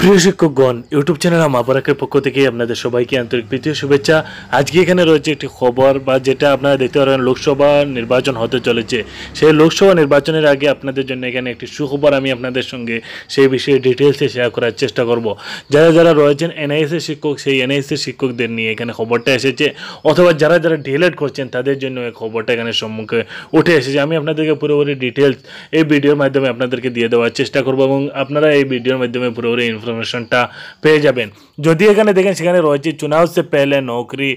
প্রিয় শিক্ষকগণ YouTube channel আমাবরাকের পক্ষ থেকে আপনাদের সবাইকে আন্তরিক প্রীতীয় শুভেচ্ছা আজকে এখানে রয়েছে একটি খবর বা যেটা আপনারা দেখতে পারেন লোকসভা নির্বাচন হতে চলেছে সেই লোকসভা নির্বাচনের আগে আপনাদের জন্য এখানে একটি সুখবর আমি আপনাদের সঙ্গে সেই বিষয়ে ডিটেলসে শেয়ার করার চেষ্টা করব যারা যারা রয়েছেন এনআইএসের শিক্ষক সেই এনআইএসের শিক্ষকদের নিয়ে এখানে খবরটা এসেছে অথবা যারা যারা ডিএলএড করছেন তাদের জন্য এই খবরটা এখানে সম্মুখে উঠে এসেছে আমি আপনাদেরকে পুরোপুরি ডিটেলস এই ভিডিওর মাধ্যমে আপনাদেরকে দিয়ে দেওয়ার চেষ্টা করব এবং আপনারা এই ভিডিওর মাধ্যমে পুরোপুরি ইনফরমেশন ট্রান্সফরমেশনটা পেয়ে যাবেন যদি এখানে দেখেন সেখানে রয়েছে চুনাও সে পেলে নৌকরি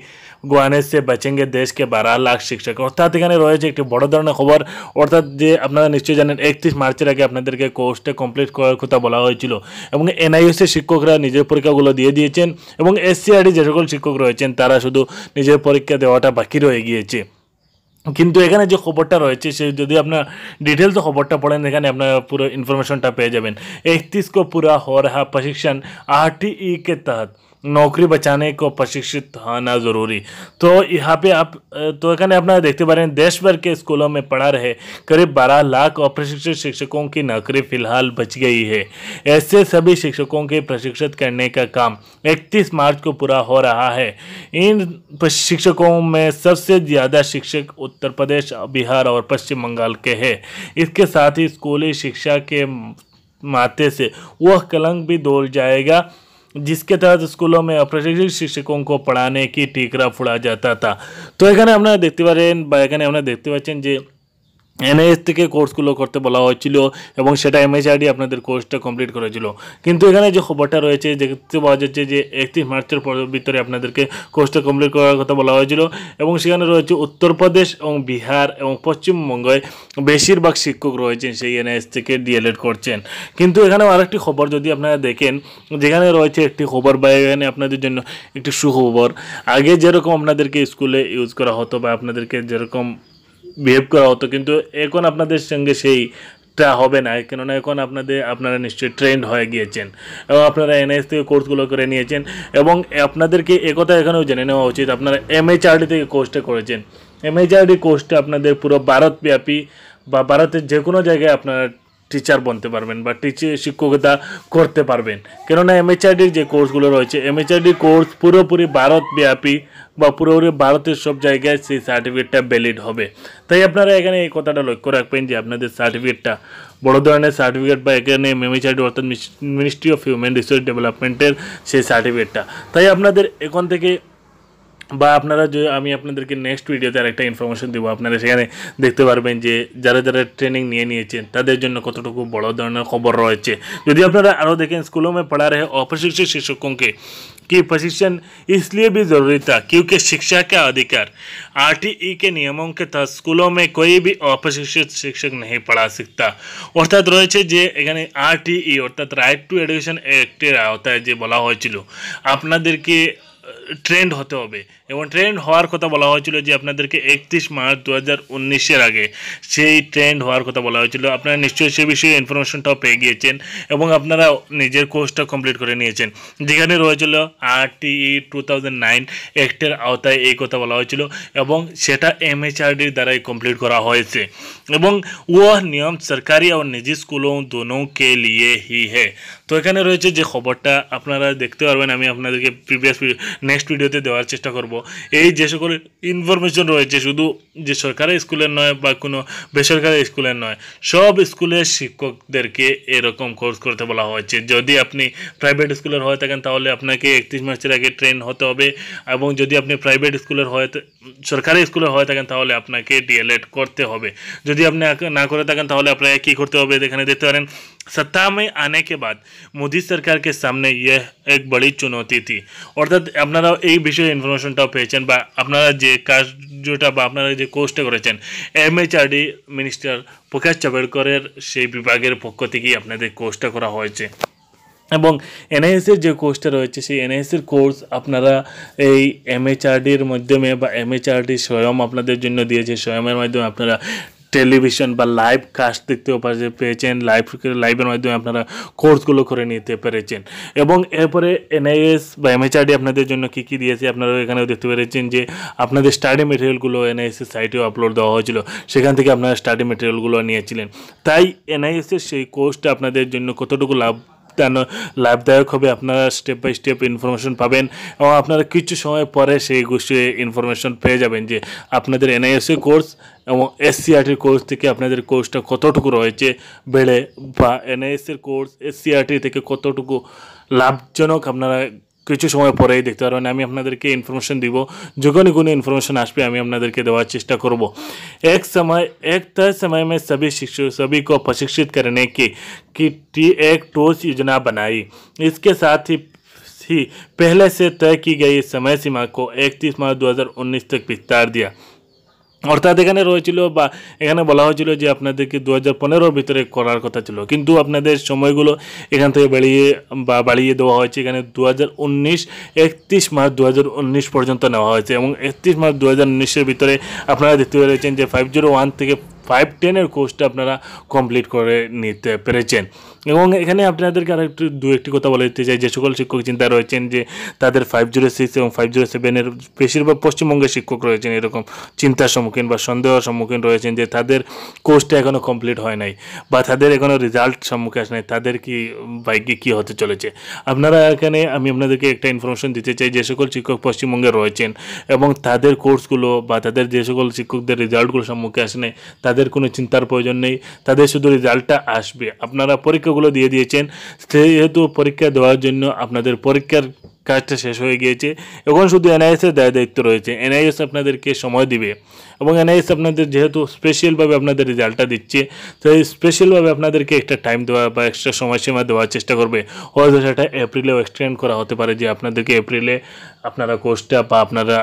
গোয়ানে সে বাঁচেঙ্গে দেশকে বারা লাখ শিক্ষক অর্থাৎ এখানে রয়েছে একটি বড় ধরনের খবর অর্থাৎ যে আপনারা নিশ্চয়ই জানেন একত্রিশ মার্চের আগে আপনাদেরকে কোর্সটা কমপ্লিট করার কথা বলা হয়েছিল এবং এনআইএসের শিক্ষকরা নিজের পরীক্ষাগুলো দিয়ে দিয়েছেন এবং এসসিআরডি যে সকল শিক্ষক রয়েছেন তারা শুধু নিজের পরীক্ষা দেওয়াটা বাকি রয়ে গিয়েছে কিন্তু এখানে যে খবরটা রয়েছে সে যদি আপনার ডিটেলস খবরটা পড়েন এখানে আপনার পুরো ইনফরমেশনটা পেয়ে যাবেন একত্রিশ কো পুরা হো প্রশিক্ষণ আর টি ই কে তহত नौकरी बचाने को प्रशिक्षित होना ज़रूरी तो यहाँ पे आप तो कहने अपना देखते बारे में देश भर के स्कूलों में पढ़ा रहे करीब बारह लाख अप्रशिक्षित शिक्षकों की नौकरी फिलहाल बच गई है ऐसे सभी शिक्षकों के प्रशिक्षित करने का काम इकतीस मार्च को पूरा हो रहा है इन शिक्षकों में सबसे ज़्यादा शिक्षक उत्तर प्रदेश बिहार और पश्चिम बंगाल के हैं इसके साथ ही स्कूली शिक्षा के माते से वह कलंक भी दौड़ जाएगा जिसके तहत स्कूलों में अप्रशिक्षित शिक्षकों को पढ़ाने की टीकरा फोड़ा जाता था तो एखे अपना देखते हमने देखते जो এনআইএস থেকে কোর্সগুলো করতে বলা হয়েছিল এবং সেটা এমএসআরডি আপনাদের কোর্সটা কমপ্লিট করেছিল কিন্তু এখানে যে খবরটা রয়েছে দেখতে পাওয়া যাচ্ছে যে একত্রিশ মার্চের ভিতরে আপনাদেরকে কোর্সটা কমপ্লিট করার কথা বলা হয়েছিল এবং সেখানে রয়েছে উত্তরপ্রদেশ এবং বিহার এবং পশ্চিমবঙ্গে বেশিরভাগ শিক্ষক রয়েছেন সেই এনআইএস থেকে ডিএলএড করছেন কিন্তু এখানে আরেকটি খবর যদি আপনারা দেখেন যেখানে রয়েছে একটি খবর বা এখানে আপনাদের জন্য একটি সুখবর আগে যেরকম আপনাদেরকে স্কুলে ইউজ করা হতো বা আপনাদেরকে যেরকম বিহেভ করা হতো কিন্তু এখন আপনাদের সঙ্গে সেই টা হবে না কেননা এখন আপনাদের আপনারা নিশ্চয়ই ট্রেন্ড হয়ে গিয়েছেন এবং আপনারা এনআইএস থেকে কোর্সগুলো করে নিয়েছেন এবং আপনাদেরকে একথা এখানেও জেনে নেওয়া উচিত আপনারা এমএইচআরডি থেকে কোর্সটা করেছেন এমএইচআরডি কোর্সটা আপনাদের পুরো ভারতব্যাপী বা ভারতের যে কোনো জায়গায় আপনারা টিচার বনতে পারবেন বা টিচার শিক্ষকতা করতে পারবেন কেননা এমএচআরডির যে কোর্সগুলো রয়েছে এমএচআরডি কোর্স পুরোপুরি ভারতব্যাপী বা পুরোপুরি ভারতের সব জায়গায় সেই সার্টিফিকেটটা ভ্যালিড হবে তাই আপনারা এখানে এই কথাটা লক্ষ্য রাখবেন যে আপনাদের সার্টিফিকেটটা বড় ধরনের সার্টিফিকেট বা এখানে এমএচআরডি অর্থাৎ মিনিস্ট্রি অফ হিউম্যান রিসোর্স ডেভেলপমেন্টের সেই সার্টিফিকেটটা তাই আপনাদের এখন থেকে বা আপনারা যে আমি আপনাদেরকে নেক্সট ভিডিওতে আরেকটা ইনফরমেশন দেবো আপনারা সেখানে দেখতে পারবেন যে যারা যারা ট্রেনিং নিয়ে নিয়েছেন তাদের জন্য কতটুকু বড় ধরনের খবর রয়েছে যদি আপনারা আরও দেখেন স্কুलों মে পড়া রে अप्रशिक्षित শিক্ষককে কি প্রশিক্ষণ प्रशिक्षण इसलिए জরুরি जरूरी কিউকে শিক্ষা অধিকার আর টি ই কে নিয়মকে তা तहत মে में कोई भी শিক্ষক নেই পড়া पढ़ा অর্থাৎ রয়েছে যে এখানে আর অর্থাৎ রাইট টু এডুকেশন অ্যাক্টের আওতায় যে বলা হয়েছিল আপনাদেরকে ট্রেন্ড হতে হবে এবং ট্রেন্ড হওয়ার কথা বলা হয়েছিল যে আপনাদেরকে একত্রিশ মার্চ দু হাজার উনিশের আগে সেই ট্রেন্ড হওয়ার কথা বলা হয়েছিল আপনারা নিশ্চয়ই সে বিষয়ে ইনফরমেশনটাও পেয়ে গিয়েছেন এবং আপনারা নিজের কোর্সটা কমপ্লিট করে নিয়েছেন যেখানে রয়েছিল R E two thousand nine অ্যাক্টের আওতায় এই কথা বলা হয়েছিল এবং সেটা এমএচআরডির দ্বারাই কমপ্লিট করা হয়েছে এবং ও নিয়ম সরকারি ও নিজি স্কুলও दोनों লিয়ে হি হ্যাঁ তো এখানে রয়েছে যে খবরটা আপনারা দেখতে পারবেন আমি আপনাদেরকে প্রিভিয়াস নেক্সট ভিডিওতে দেওয়ার চেষ্টা করব এই যে সকল ইনফরমেশন রয়েছে শুধু যে সরকারি স্কুলের নয় বা কোনো বেসরকারি স্কুলের নয় সব স্কুলের শিক্ষকদেরকে এরকম কোর্স করতে বলা হয়েছে যদি আপনি প্রাইভেট স্কুলের হয়ে থাকেন তাহলে আপনাকে একত্রিশ মার্চের আগে ট্রেন হতে হবে এবং যদি আপনি প্রাইভেট স্কুলের হয়ে সরকারি স্কুলের হয়ে থাকেন তাহলে আপনাকে ডিএলএড করতে হবে যদি আপনি না করে থাকেন তাহলে আপনাকে কী করতে হবে এখানে দেখতে পারেন सत्ता में आने के बाद মোদী সরকারকে সামনে ইয়ে এক বড় চুনৌতি थी অর্থাৎ আপনারা এই বিষয়ে ইনফরমেশনটাও পেয়েছেন বা আপনারা যে কার্যটা বা আপনারা যে কোর্সটা করেছেন এমএইচআরডি মিনিস্টার প্রকাশ জাভড়েকরের সেই বিভাগের পক্ষ থেকেই আপনাদের কোর্সটা করা হয়েছে এবং এনআইএসের যে কোর্সটা রয়েছে সেই এনআইএসের কোর্স আপনারা এই এমএচআরডির মাধ্যমে বা এমএচআরডি স্বয়ং আপনাদের জন্য দিয়েছে স্বয়ংয়ের মাধ্যমে আপনারা টেলিভিশন বা লাইভ কাস্ট দেখতেও পেয়েছেন লাইভ লাইভের মাধ্যমে আপনারা কোর্সগুলো করে নিতে পেরেছেন এবং এরপরে এনআইএস বা এমএচআরডি আপনাদের জন্য কী কী দিয়েছে আপনারা এখানেও দেখতে পেরেছেন যে আপনাদের স্টাডি মেটেরিয়ালগুলো এনআইএসের সাইটেও আপলোড দেওয়া হয়েছিল সেখান থেকে আপনারা স্টাডি মেটেরিয়ালগুলো নিয়েছিলেন তাই এনআইএসের সেই কোর্সটা আপনাদের জন্য কতটুকু লাভ লাভদায়ক হবে আপনারা স্টেপ বাই স্টেপ ইনফরমেশন পাবেন এবং আপনারা কিছু সময় পরে সেই গোষ্ঠী ইনফরমেশন পেয়ে যাবেন যে আপনাদের এনআইএসসি কোর্স এবং এসসিআরটির কোর্স থেকে আপনাদের কোর্সটা কতটুকু রয়েছে বেড়ে বা এনআইএসসির কোর্স এসসিআরটি থেকে কতটুকু লাভজনক আপনারা কিছু সময় পরেই দেখতে পাবো আমি আপনাদেরকে ইনফরমেশন দিব যখনই কোনো ইনফরমেশন আসবে আমি আপনাদেরকে দেওয়ার চেষ্টা করব এক সময় এক তার সময়ে सभी শিক্ষক सभी को प्रशिक्षित करने की कि टी एक टॉर्च योजना बनाई इसके साथ ही पहले से तय की गई समय सीमा को 31 मार्च 2019 तक विस्तार दिया অর্থাৎ এখানে রয়েছিল বা এখানে বলা হয়েছিল যে আপনাদেরকে দু হাজার পনেরোর ভিতরে করার কথা ছিল কিন্তু আপনাদের সময়গুলো এখান থেকে বাড়িয়ে বা বাড়িয়ে দেওয়া হয়েছে এখানে দু হাজার উনিশ একত্রিশ মার্চ দু হাজার উনিশ পর্যন্ত নেওয়া হয়েছে এবং একত্রিশ মার্চ দু হাজার উনিশের ভিতরে আপনারা দেখতে পেরেছেন যে ফাইভ জিরো ওয়ান থেকে ফাইভ টেনের কোর্সটা আপনারা কমপ্লিট করে নিতে পেরেছেন এবং এখানে আপনাদেরকে আর একটু দু একটি কথা বলা যেতে চাই যে সকল শিক্ষক চিন্তা রয়েছেন যে তাদের ফাইভ জিরো সিক্স এবং ফাইভ জিরো সেভেনের বেশিরভাগ পশ্চিমবঙ্গের শিক্ষক রয়েছেন এরকম চিন্তার সম্মুখীন বা সন্দেহের সম্মুখীন রয়েছেন যে তাদের কোর্সটা এখনও কমপ্লিট হয় নাই বা তাদের এখনও রেজাল্ট সম্মুখে আসে নাই তাদের কি বাইকে কী হতে চলেছে আপনারা এখানে আমি আপনাদেরকে একটা ইনফরমেশন দিতে চাই যে সকল শিক্ষক পশ্চিমবঙ্গে রয়েছেন এবং তাদের কোর্সগুলো বা তাদের যে সকল শিক্ষকদের রেজাল্টগুলো সম্মুখে আসে নাই তাদের কোনো চিন্তার প্রয়োজন নেই তাদের শুধু রেজাল্টটা আসবে আপনারা পরীক্ষা তথ্যগুলো দিয়ে দিয়েছেন সেহেতু পরীক্ষা দেওয়ার জন্য আপনাদের পরীক্ষার কাজটা শেষ হয়ে গিয়েছে এখন শুধু এনআইএসের দায় দায়িত্ব রয়েছে এনআইএস আপনাদেরকে সময় দিবে এবং এনআইএস আপনাদের যেহেতু স্পেশালভাবে আপনাদের রেজাল্টটা দিচ্ছে তাই স্পেশালভাবে আপনাদেরকে একটা টাইম দেওয়া বা এক্সট্রা সময়সীমা দেওয়ার চেষ্টা করবে হয়তো সেটা এপ্রিলেও এক্সটেন্ড করা হতে পারে যে আপনাদেরকে এপ্রিলে আপনারা কোর্সটা বা আপনারা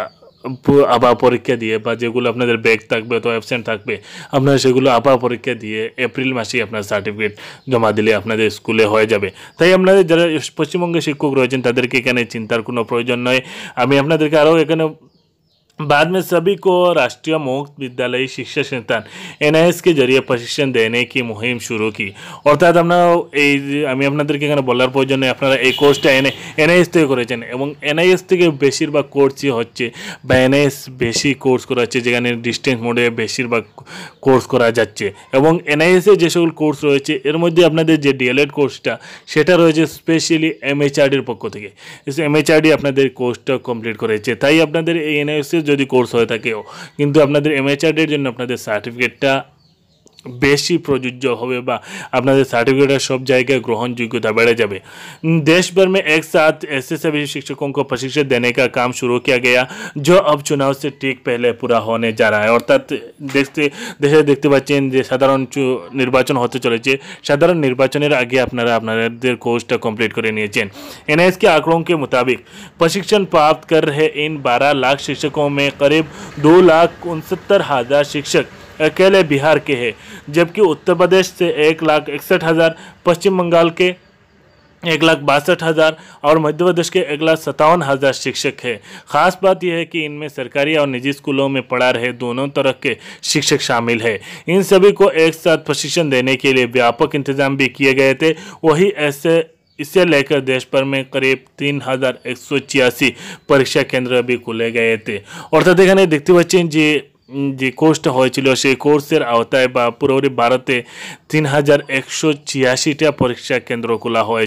আবার পরীক্ষা দিয়ে বা যেগুলো আপনাদের ব্যাগ থাকবে অথবা অ্যাবসেন্ট থাকবে আপনারা সেগুলো আবার পরীক্ষা দিয়ে এপ্রিল মাসেই আপনার সার্টিফিকেট জমা দিলে আপনাদের স্কুলে হয়ে যাবে তাই আপনাদের যারা পশ্চিমবঙ্গে শিক্ষক রয়েছেন তাদেরকে এখানে চিন্তার কোনো প্রয়োজন নয় আমি আপনাদেরকে আরও এখানে बाद में सभी को राष्ट्रीय मुक्त विद्यालय शिक्षा संस्थान এনআইএস के जरिए প্রশিক্ষণ দেনে কি মুহিম শুরু কি অর্থাৎ আমরা এই আমি আপনাদেরকে এখানে বলার প্রয়োজনে আপনারা এই কোর্সটা এনে এনআইএস থেকে করেছেন এবং এনআইএস থেকে বেশিরভাগ কোর্সই হচ্ছে বা এনআইএস বেশি কোর্স করা হচ্ছে যেখানে ডিস্টেন্স মোডে বেশিরভাগ কোর্স করা যাচ্ছে এবং এনআইএসে যে সকল কোর্স রয়েছে এর মধ্যে আপনাদের যে ডিএলএড কোর্সটা e সেটা রয়েছে স্পেশালি এমএইচআরডির পক্ষ থেকে এমএইচআরডি আপনাদের কোর্সটা কমপ্লিট করেছে তাই আপনাদের এই এনআইএসের যদি কোর্স হয়ে থাকেও কিন্তু আপনাদের এমএচআরডির জন্য আপনাদের সার্টিফিকেটটা বেশি प्रजोज्य हो अपना सार्टिफिकेट सब সব ग्रहण योग्यता बढ़ा जाए देश भर में एक साथ ऐसे सभी शिक्षकों को प्रशिक्षण देने का काम शुरू किया गया जो अब चुनाव से ठीक पहले पूरा होने जा रहा है अर्थात देखते দেশে দেখতে পাচ্ছেন साधारण निर्वाचन होते चले साधारण সাধারণ आगे अपना আপনারা আপনাদের कमप्लीट कर नहीं एन एस के आंकड़ों के मुताबिक प्रशिक्षण प्राप्त कर रहे इन बारह लाख शिक्षकों में करीब दो लाख उनसत्तर हज़ार शिक्षक अकेले बिहार के हैं जबकि उत्तर प्रदेश से एक लाख इकसठ हज़ार पश्चिम बंगाल के एक लाख बासठ हज़ार और मध्य प्रदेश के एक लाख सत्तावन हज़ार शिक्षक है ख़ास बात यह है कि इनमें सरकारी और निजी स्कूलों में पढ़ा रहे दोनों तरह के शिक्षक शामिल है इन सभी को एक साथ प्रशिक्षण देने के लिए व्यापक इंतजाम भी किए गए थे वही ऐसे इसे लेकर देश भर में करीब तीन हज़ार एक सौ छियासी परीक्षा केंद्र भी खोले गए थे और तो देखने देखते बच्चे जी যে কোর্সটা হয়েছিল সেই কোর্সের আওতায় বা পুরোপুরি हजार एक सौ छियासीटा परीक्षा केंद्र खुला हुआ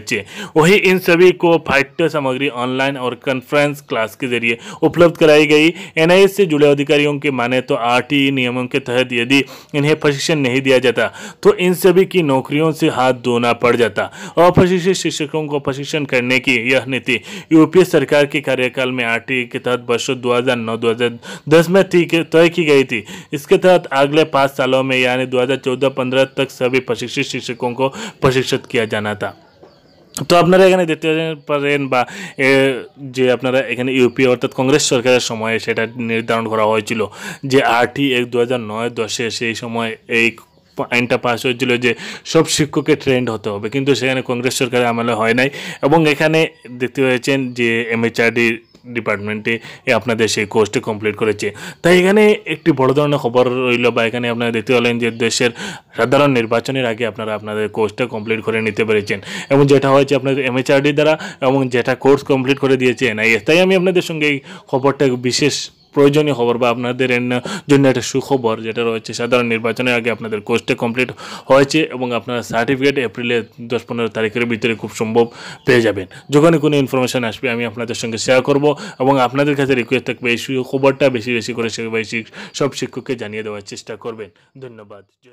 वही इन सभी को फाइट सामग्री ऑनलाइन और कॉन्फ्रेंस क्लास के जरिए उपलब्ध कराई गई एन से जुड़े अधिकारियों के माने तो आठ ही नियमों के तहत यदि इन्हें प्रशिक्षण नहीं दिया जाता तो इन सभी की नौकरियों से हाथ धोना पड़ जाता अप्रशिक्षित शिक्षकों को प्रशिक्षण करने की यह नीति यूपीए सरकार के कार्यकाल में आर के तहत वर्षो दो हजार में तय की गई गई थी इसके तहत अगले पाँच सालों में यानी 2014-15 तक सभी प्रशिक्षित शिक्षकों को প্রশিক্ষিত কিয়া জানা তা তো আপনারা এখানে দেখতে পারেন বা যে আপনারা এখানে ইউপি অর্থাৎ কংগ্রেস সরকারের সময়ে সেটা নির্ধারণ করা হয়েছিল যে আটই এক দু হাজার নয় দশে সেই সময় এই আইনটা পাস হয়েছিল যে সব শিক্ষককে ট্রেন্ড হতে হবে কিন্তু সেখানে কংগ্রেস সরকারের আমলে হয় নাই এবং এখানে দেখতে পেয়েছেন যে এমএচআরডির ডিপার্টমেন্টে আপনাদের সেই কোর্সটি কমপ্লিট করেছে তাই এখানে একটি বড় ধরনের খবর রইল বা এখানে আপনারা দেখতে পেলেন যে দেশের সাধারণ নির্বাচনের আগে আপনারা আপনাদের কোর্সটা কমপ্লিট করে নিতে পেরেছেন এবং যেটা হয়েছে আপনাদের এমএচআরডি দ্বারা এবং যেটা কোর্স কমপ্লিট করে দিয়েছে এনআইএস তাই আমি আপনাদের সঙ্গে এই খবরটা বিশেষ প্রয়োজনীয় খবর বা আপনাদের জন্য একটা সুখবর যেটা রয়েছে সাধারণ নির্বাচনের আগে আপনাদের কোর্সটা কমপ্লিট হয়েছে এবং আপনারা সার্টিফিকেট এপ্রিলের দশ পনেরো তারিখের ভিতরে খুব সম্ভব পেয়ে যাবেন যখনই কোনো ইনফরমেশান আসবে আমি আপনাদের সঙ্গে শেয়ার করব এবং আপনাদের কাছে রিকোয়েস্ট থাকবে এই খবরটা বেশি বেশি করে সবাই সব শিক্ষককে জানিয়ে দেওয়ার চেষ্টা করবেন ধন্যবাদ